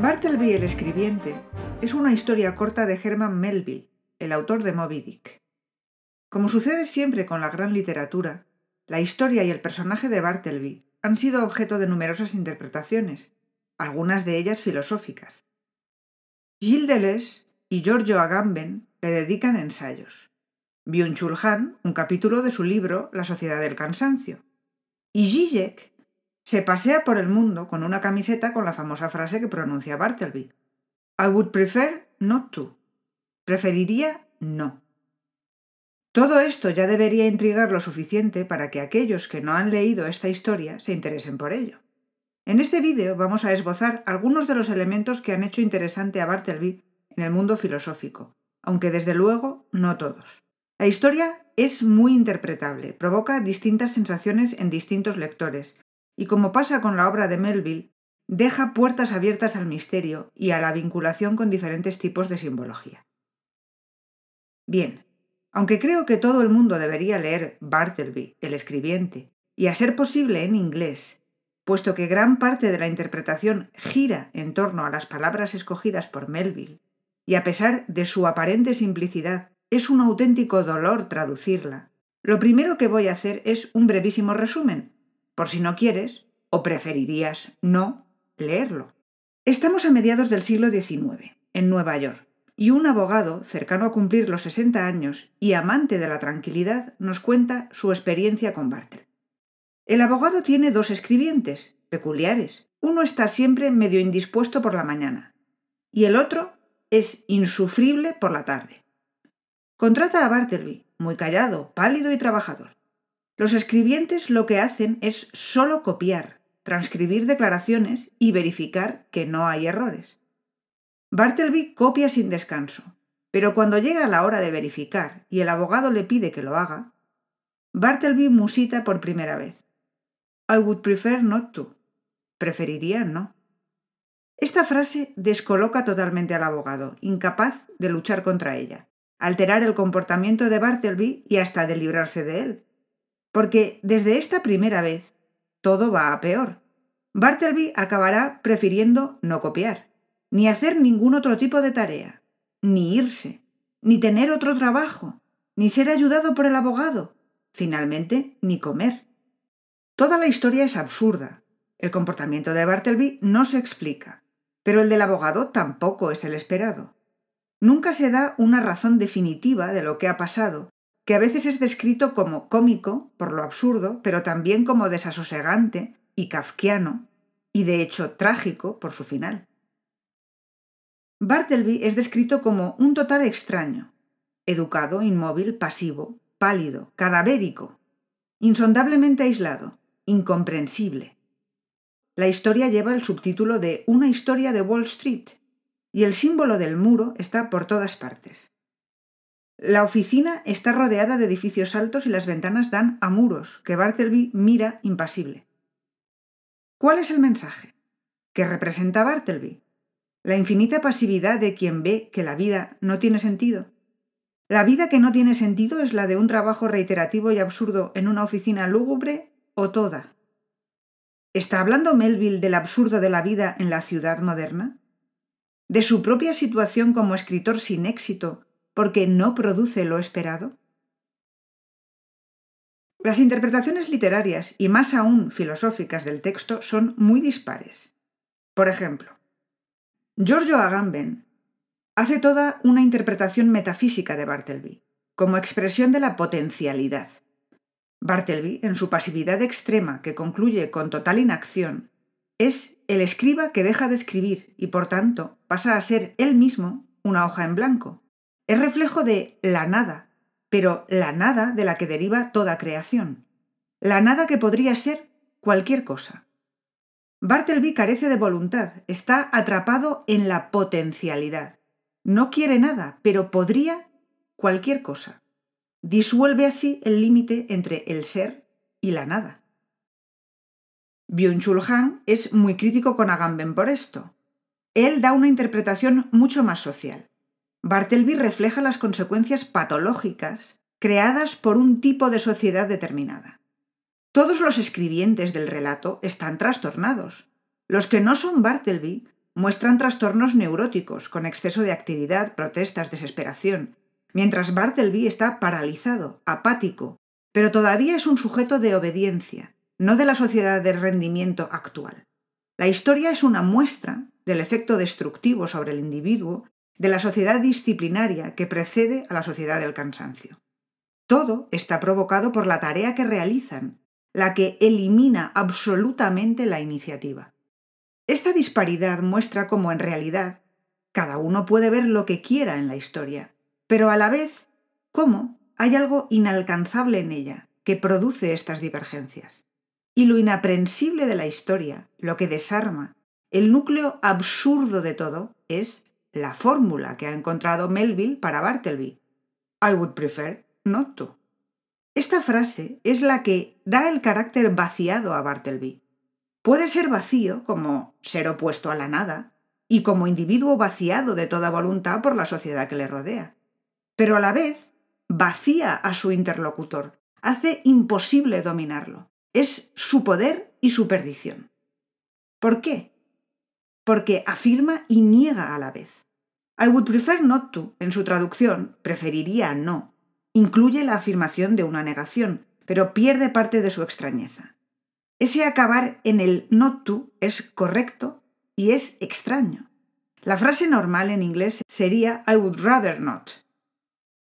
Bartleby el escribiente es una historia corta de Herman Melville, el autor de Moby Dick. Como sucede siempre con la gran literatura, la historia y el personaje de Bartleby han sido objeto de numerosas interpretaciones, algunas de ellas filosóficas. Gilles Deleuze y Giorgio Agamben le dedican ensayos. Byung-Chul un capítulo de su libro La sociedad del cansancio. Y Zizek se pasea por el mundo con una camiseta con la famosa frase que pronuncia Bartleby. I would prefer not to. Preferiría no. Todo esto ya debería intrigar lo suficiente para que aquellos que no han leído esta historia se interesen por ello. En este vídeo vamos a esbozar algunos de los elementos que han hecho interesante a Bartleby en el mundo filosófico, aunque desde luego no todos. La historia es muy interpretable, provoca distintas sensaciones en distintos lectores y como pasa con la obra de Melville, deja puertas abiertas al misterio y a la vinculación con diferentes tipos de simbología. Bien, aunque creo que todo el mundo debería leer Bartleby, el escribiente, y a ser posible en inglés, puesto que gran parte de la interpretación gira en torno a las palabras escogidas por Melville, y a pesar de su aparente simplicidad, es un auténtico dolor traducirla, lo primero que voy a hacer es un brevísimo resumen, por si no quieres o preferirías no leerlo. Estamos a mediados del siglo XIX, en Nueva York, y un abogado cercano a cumplir los 60 años y amante de la tranquilidad nos cuenta su experiencia con Bartle. El abogado tiene dos escribientes, peculiares. Uno está siempre medio indispuesto por la mañana y el otro es insufrible por la tarde. Contrata a Bartleby, muy callado, pálido y trabajador. Los escribientes lo que hacen es solo copiar, transcribir declaraciones y verificar que no hay errores. Bartleby copia sin descanso, pero cuando llega la hora de verificar y el abogado le pide que lo haga, Bartleby musita por primera vez. I would prefer not to. Preferiría no. Esta frase descoloca totalmente al abogado, incapaz de luchar contra ella, alterar el comportamiento de Bartleby y hasta de librarse de él, porque desde esta primera vez todo va a peor. Bartleby acabará prefiriendo no copiar, ni hacer ningún otro tipo de tarea, ni irse, ni tener otro trabajo, ni ser ayudado por el abogado, finalmente ni comer. Toda la historia es absurda. El comportamiento de Bartleby no se explica, pero el del abogado tampoco es el esperado. Nunca se da una razón definitiva de lo que ha pasado, que a veces es descrito como cómico, por lo absurdo, pero también como desasosegante y kafkiano, y de hecho trágico por su final. Bartleby es descrito como un total extraño, educado, inmóvil, pasivo, pálido, cadavérico, insondablemente aislado, incomprensible. La historia lleva el subtítulo de Una historia de Wall Street, y el símbolo del muro está por todas partes. La oficina está rodeada de edificios altos y las ventanas dan a muros que Bartleby mira impasible. ¿Cuál es el mensaje? ¿Qué representa Bartleby? La infinita pasividad de quien ve que la vida no tiene sentido. La vida que no tiene sentido es la de un trabajo reiterativo y absurdo en una oficina lúgubre o toda. ¿Está hablando Melville del absurdo de la vida en la ciudad moderna? ¿De su propia situación como escritor sin éxito porque no produce lo esperado? Las interpretaciones literarias y más aún filosóficas del texto son muy dispares. Por ejemplo, Giorgio Agamben hace toda una interpretación metafísica de Bartleby, como expresión de la potencialidad. Bartleby, en su pasividad extrema que concluye con total inacción, es el escriba que deja de escribir y por tanto pasa a ser él mismo una hoja en blanco, es reflejo de la nada, pero la nada de la que deriva toda creación. La nada que podría ser cualquier cosa. Bartleby carece de voluntad, está atrapado en la potencialidad. No quiere nada, pero podría cualquier cosa. Disuelve así el límite entre el ser y la nada. Byung-Chul Han es muy crítico con Agamben por esto. Él da una interpretación mucho más social. Bartleby refleja las consecuencias patológicas creadas por un tipo de sociedad determinada. Todos los escribientes del relato están trastornados. Los que no son Bartleby muestran trastornos neuróticos, con exceso de actividad, protestas, desesperación, mientras Bartleby está paralizado, apático, pero todavía es un sujeto de obediencia, no de la sociedad de rendimiento actual. La historia es una muestra del efecto destructivo sobre el individuo de la sociedad disciplinaria que precede a la sociedad del cansancio. Todo está provocado por la tarea que realizan, la que elimina absolutamente la iniciativa. Esta disparidad muestra cómo en realidad cada uno puede ver lo que quiera en la historia, pero a la vez cómo hay algo inalcanzable en ella que produce estas divergencias. Y lo inaprensible de la historia, lo que desarma, el núcleo absurdo de todo, es la fórmula que ha encontrado Melville para Bartleby. I would prefer not to. Esta frase es la que da el carácter vaciado a Bartleby. Puede ser vacío como ser opuesto a la nada y como individuo vaciado de toda voluntad por la sociedad que le rodea. Pero a la vez vacía a su interlocutor, hace imposible dominarlo. Es su poder y su perdición. ¿Por qué? porque afirma y niega a la vez. I would prefer not to, en su traducción, preferiría no, incluye la afirmación de una negación, pero pierde parte de su extrañeza. Ese acabar en el not to es correcto y es extraño. La frase normal en inglés sería I would rather not.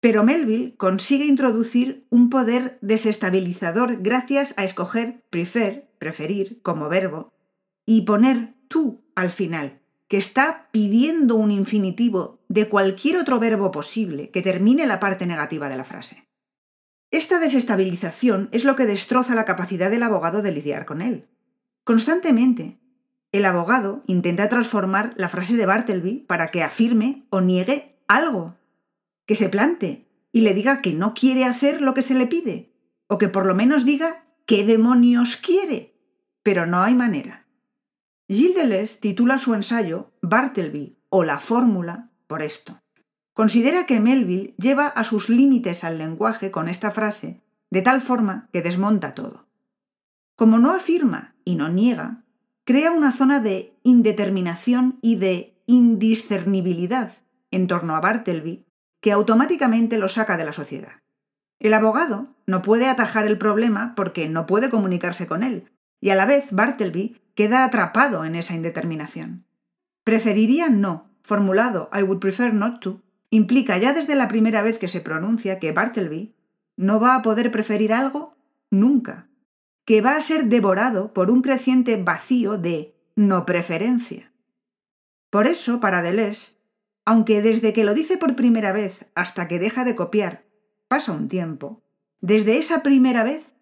Pero Melville consigue introducir un poder desestabilizador gracias a escoger prefer, preferir, como verbo, y poner tú al final, que está pidiendo un infinitivo de cualquier otro verbo posible que termine la parte negativa de la frase. Esta desestabilización es lo que destroza la capacidad del abogado de lidiar con él. Constantemente, el abogado intenta transformar la frase de Bartleby para que afirme o niegue algo, que se plante y le diga que no quiere hacer lo que se le pide, o que por lo menos diga qué demonios quiere, pero no hay manera. Gilles Deleuze titula su ensayo Bartleby o la fórmula por esto. Considera que Melville lleva a sus límites al lenguaje con esta frase, de tal forma que desmonta todo. Como no afirma y no niega, crea una zona de indeterminación y de indiscernibilidad en torno a Bartleby que automáticamente lo saca de la sociedad. El abogado no puede atajar el problema porque no puede comunicarse con él, y a la vez Bartleby queda atrapado en esa indeterminación. Preferiría no, formulado I would prefer not to, implica ya desde la primera vez que se pronuncia que Bartleby no va a poder preferir algo nunca, que va a ser devorado por un creciente vacío de no preferencia. Por eso, para Deleuze, aunque desde que lo dice por primera vez hasta que deja de copiar pasa un tiempo, desde esa primera vez,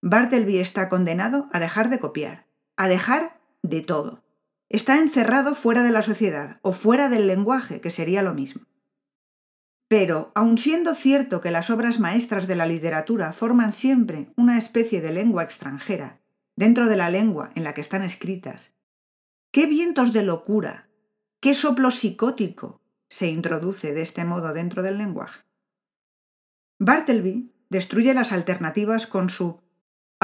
Bartleby está condenado a dejar de copiar, a dejar de todo. Está encerrado fuera de la sociedad o fuera del lenguaje, que sería lo mismo. Pero, aun siendo cierto que las obras maestras de la literatura forman siempre una especie de lengua extranjera, dentro de la lengua en la que están escritas, ¿qué vientos de locura, qué soplo psicótico se introduce de este modo dentro del lenguaje? Bartleby destruye las alternativas con su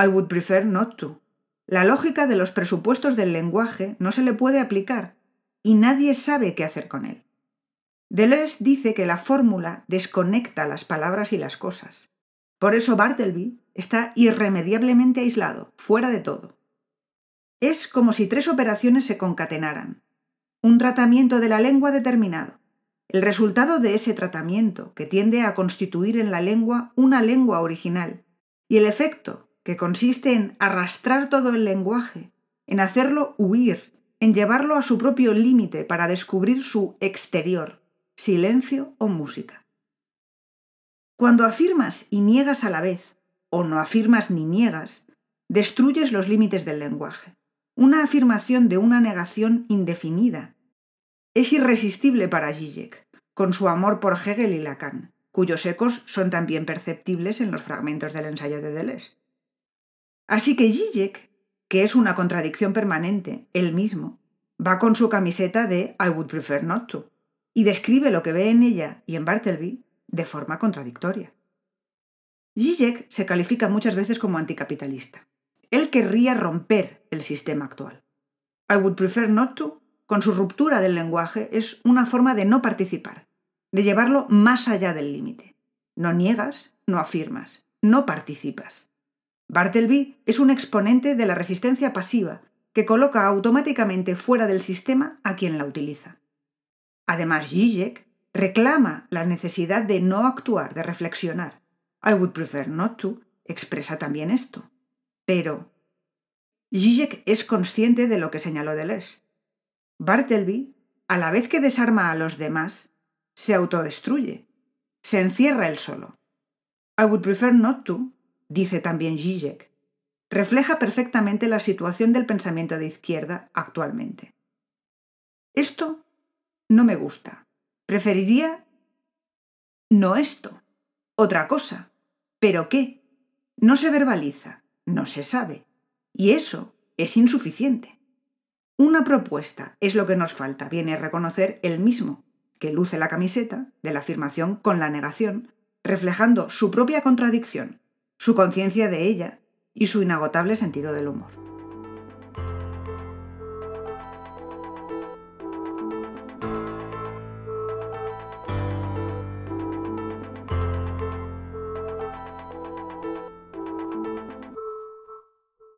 I would prefer not to, la lógica de los presupuestos del lenguaje no se le puede aplicar y nadie sabe qué hacer con él. Deleuze dice que la fórmula desconecta las palabras y las cosas. Por eso Bartleby está irremediablemente aislado, fuera de todo. Es como si tres operaciones se concatenaran. Un tratamiento de la lengua determinado. El resultado de ese tratamiento, que tiende a constituir en la lengua una lengua original. Y el efecto, que consiste en arrastrar todo el lenguaje, en hacerlo huir, en llevarlo a su propio límite para descubrir su exterior, silencio o música. Cuando afirmas y niegas a la vez, o no afirmas ni niegas, destruyes los límites del lenguaje. Una afirmación de una negación indefinida. Es irresistible para Zizek, con su amor por Hegel y Lacan, cuyos ecos son también perceptibles en los fragmentos del ensayo de Deleuze. Así que Zizek, que es una contradicción permanente, él mismo, va con su camiseta de I would prefer not to y describe lo que ve en ella y en Bartleby de forma contradictoria. Zizek se califica muchas veces como anticapitalista. Él querría romper el sistema actual. I would prefer not to, con su ruptura del lenguaje, es una forma de no participar, de llevarlo más allá del límite. No niegas, no afirmas, no participas. Bartleby es un exponente de la resistencia pasiva, que coloca automáticamente fuera del sistema a quien la utiliza. Además, Zizek reclama la necesidad de no actuar, de reflexionar. I would prefer not to expresa también esto. Pero Zizek es consciente de lo que señaló Deleuze. Bartleby, a la vez que desarma a los demás, se autodestruye, se encierra él solo. I would prefer not to dice también Zizek, refleja perfectamente la situación del pensamiento de izquierda actualmente. Esto no me gusta. Preferiría no esto, otra cosa. ¿Pero qué? No se verbaliza, no se sabe. Y eso es insuficiente. Una propuesta es lo que nos falta, viene a reconocer el mismo, que luce la camiseta de la afirmación con la negación, reflejando su propia contradicción, su conciencia de ella y su inagotable sentido del humor.